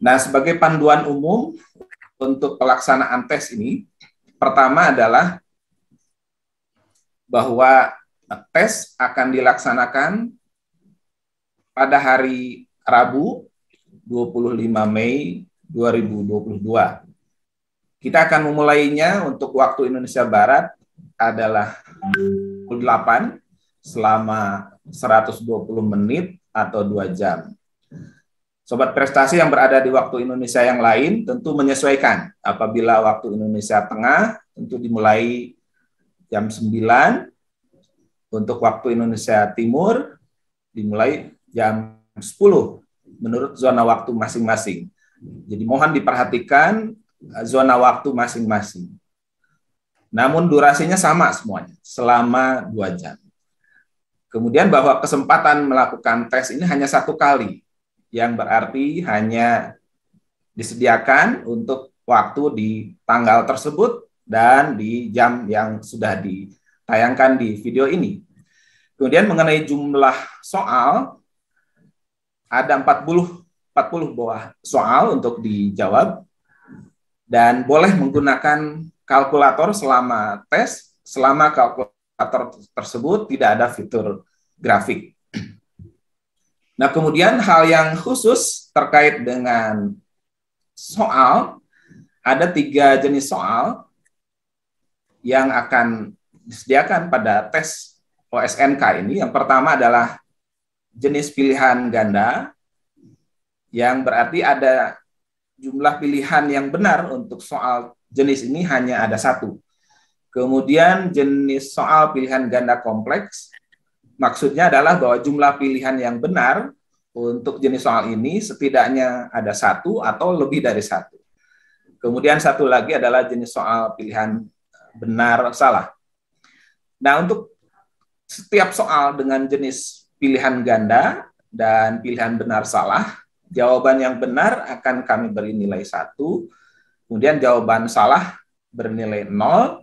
Nah, sebagai panduan umum untuk pelaksanaan tes ini, pertama adalah bahwa tes akan dilaksanakan pada hari Rabu 25 Mei 2022. Kita akan memulainya untuk waktu Indonesia Barat adalah 8 selama 120 menit atau 2 jam. Sobat prestasi yang berada di waktu Indonesia yang lain tentu menyesuaikan. Apabila waktu Indonesia tengah tentu dimulai jam 9. Untuk waktu Indonesia timur dimulai jam 10 menurut zona waktu masing-masing. Jadi mohon diperhatikan eh, zona waktu masing-masing. Namun durasinya sama semuanya, selama dua jam. Kemudian bahwa kesempatan melakukan tes ini hanya satu kali, yang berarti hanya disediakan untuk waktu di tanggal tersebut dan di jam yang sudah ditayangkan di video ini. Kemudian mengenai jumlah soal, ada 40, 40 buah soal untuk dijawab, dan boleh menggunakan kalkulator selama tes, selama kalkulator tersebut tidak ada fitur grafik. Nah, kemudian hal yang khusus terkait dengan soal, ada tiga jenis soal yang akan disediakan pada tes OSNK ini. Yang pertama adalah jenis pilihan ganda, yang berarti ada jumlah pilihan yang benar untuk soal jenis ini hanya ada satu. Kemudian jenis soal pilihan ganda kompleks, Maksudnya adalah bahwa jumlah pilihan yang benar untuk jenis soal ini setidaknya ada satu atau lebih dari satu. Kemudian satu lagi adalah jenis soal pilihan benar salah. Nah, untuk setiap soal dengan jenis pilihan ganda dan pilihan benar salah, jawaban yang benar akan kami beri nilai satu, kemudian jawaban salah bernilai nol,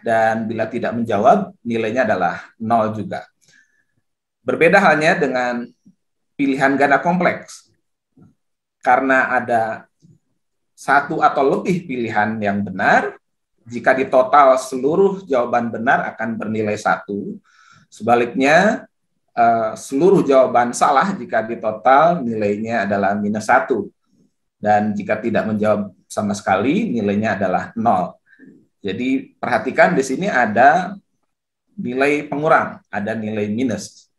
dan bila tidak menjawab, nilainya adalah nol juga. Berbeda halnya dengan pilihan ganda kompleks. Karena ada satu atau lebih pilihan yang benar, jika di total seluruh jawaban benar akan bernilai satu. Sebaliknya, eh, seluruh jawaban salah jika di total nilainya adalah minus satu. Dan jika tidak menjawab sama sekali, nilainya adalah nol. Jadi perhatikan di sini ada nilai pengurang, ada nilai minus.